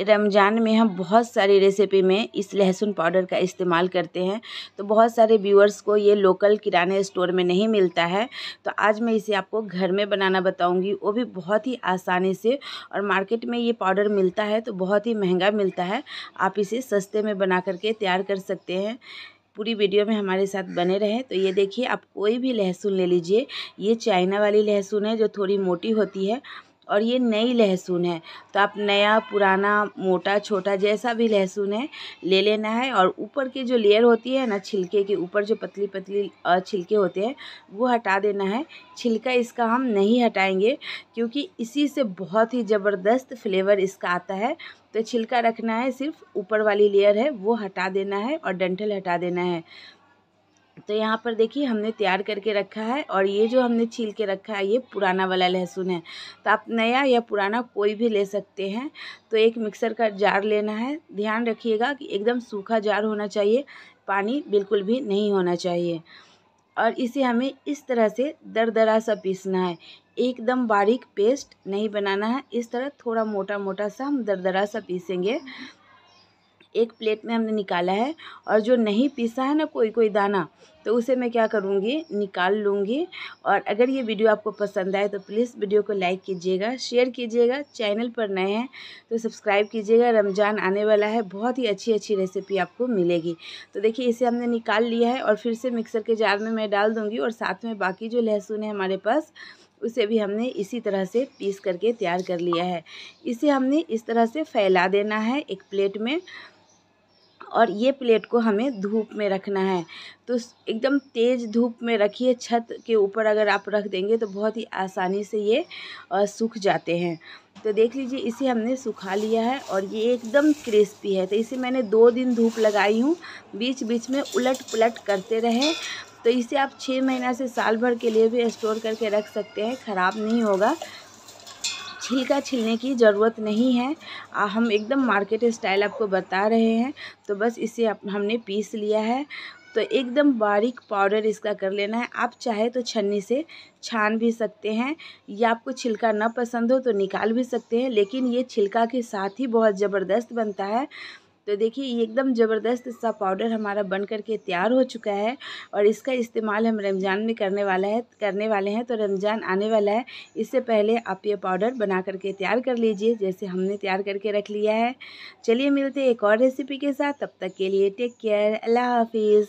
रमज़ान में हम बहुत सारी रेसिपी में इस लहसुन पाउडर का इस्तेमाल करते हैं तो बहुत सारे व्यूअर्स को ये लोकल किराने स्टोर में नहीं मिलता है तो आज मैं इसे आपको घर में बनाना बताऊंगी वो भी बहुत ही आसानी से और मार्केट में ये पाउडर मिलता है तो बहुत ही महंगा मिलता है आप इसे सस्ते में बना करके तैयार कर सकते हैं पूरी वीडियो में हमारे साथ बने रहे तो ये देखिए आप कोई भी लहसुन ले लीजिए ये चाइना वाली लहसुन है जो थोड़ी मोटी होती है और ये नई लहसुन है तो आप नया पुराना मोटा छोटा जैसा भी लहसुन है ले लेना है और ऊपर की जो लेयर होती है ना छिलके के ऊपर जो पतली पतली छिलके होते हैं वो हटा देना है छिलका इसका हम नहीं हटाएंगे क्योंकि इसी से बहुत ही ज़बरदस्त फ्लेवर इसका आता है तो छिलका रखना है सिर्फ ऊपर वाली लेयर है वो हटा देना है और डेंटल हटा देना है तो यहाँ पर देखिए हमने तैयार करके रखा है और ये जो हमने छील के रखा है ये पुराना वाला लहसुन है तो आप नया या पुराना कोई भी ले सकते हैं तो एक मिक्सर का जार लेना है ध्यान रखिएगा कि एकदम सूखा जार होना चाहिए पानी बिल्कुल भी नहीं होना चाहिए और इसे हमें इस तरह से दरदरा सा पीसना है एकदम बारीक पेस्ट नहीं बनाना है इस तरह थोड़ा मोटा मोटा सा हम दरदरा सा पीसेंगे एक प्लेट में हमने निकाला है और जो नहीं पीसा है ना कोई कोई दाना तो उसे मैं क्या करूँगी निकाल लूँगी और अगर ये वीडियो आपको पसंद आए तो प्लीज़ वीडियो को लाइक कीजिएगा शेयर कीजिएगा चैनल पर नए हैं तो सब्सक्राइब कीजिएगा रमज़ान आने वाला है बहुत ही अच्छी अच्छी रेसिपी आपको मिलेगी तो देखिए इसे हमने निकाल लिया है और फिर से मिक्सर के जार में मैं डाल दूँगी और साथ में बाकी जो लहसुन है हमारे पास उसे भी हमने इसी तरह से पीस करके तैयार कर लिया है इसे हमने इस तरह से फैला देना है एक प्लेट में और ये प्लेट को हमें धूप में रखना है तो एकदम तेज़ धूप में रखिए छत के ऊपर अगर आप रख देंगे तो बहुत ही आसानी से ये सूख जाते हैं तो देख लीजिए इसे हमने सुखा लिया है और ये एकदम क्रिस्पी है तो इसे मैंने दो दिन धूप लगाई हूँ बीच बीच में उलट पुलट करते रहे तो इसे आप छः महीना से साल भर के लिए भी स्टोर करके रख सकते हैं ख़राब नहीं होगा छिलका छिलने की ज़रूरत नहीं है हम एकदम मार्केट स्टाइल आपको बता रहे हैं तो बस इसे हमने पीस लिया है तो एकदम बारीक पाउडर इसका कर लेना है आप चाहे तो छन्नी से छान भी सकते हैं या आपको छिलका ना पसंद हो तो निकाल भी सकते हैं लेकिन ये छिलका के साथ ही बहुत ज़बरदस्त बनता है तो देखिए ये एकदम ज़बरदस्त सा पाउडर हमारा बन करके तैयार हो चुका है और इसका इस्तेमाल हम रमज़ान में करने वाला है करने वाले हैं तो रमज़ान आने वाला है इससे पहले आप ये पाउडर बना करके तैयार कर लीजिए जैसे हमने तैयार करके रख लिया है चलिए मिलते एक और रेसिपी के साथ तब तक के लिए टेक केयर अल्लाह हाफिज़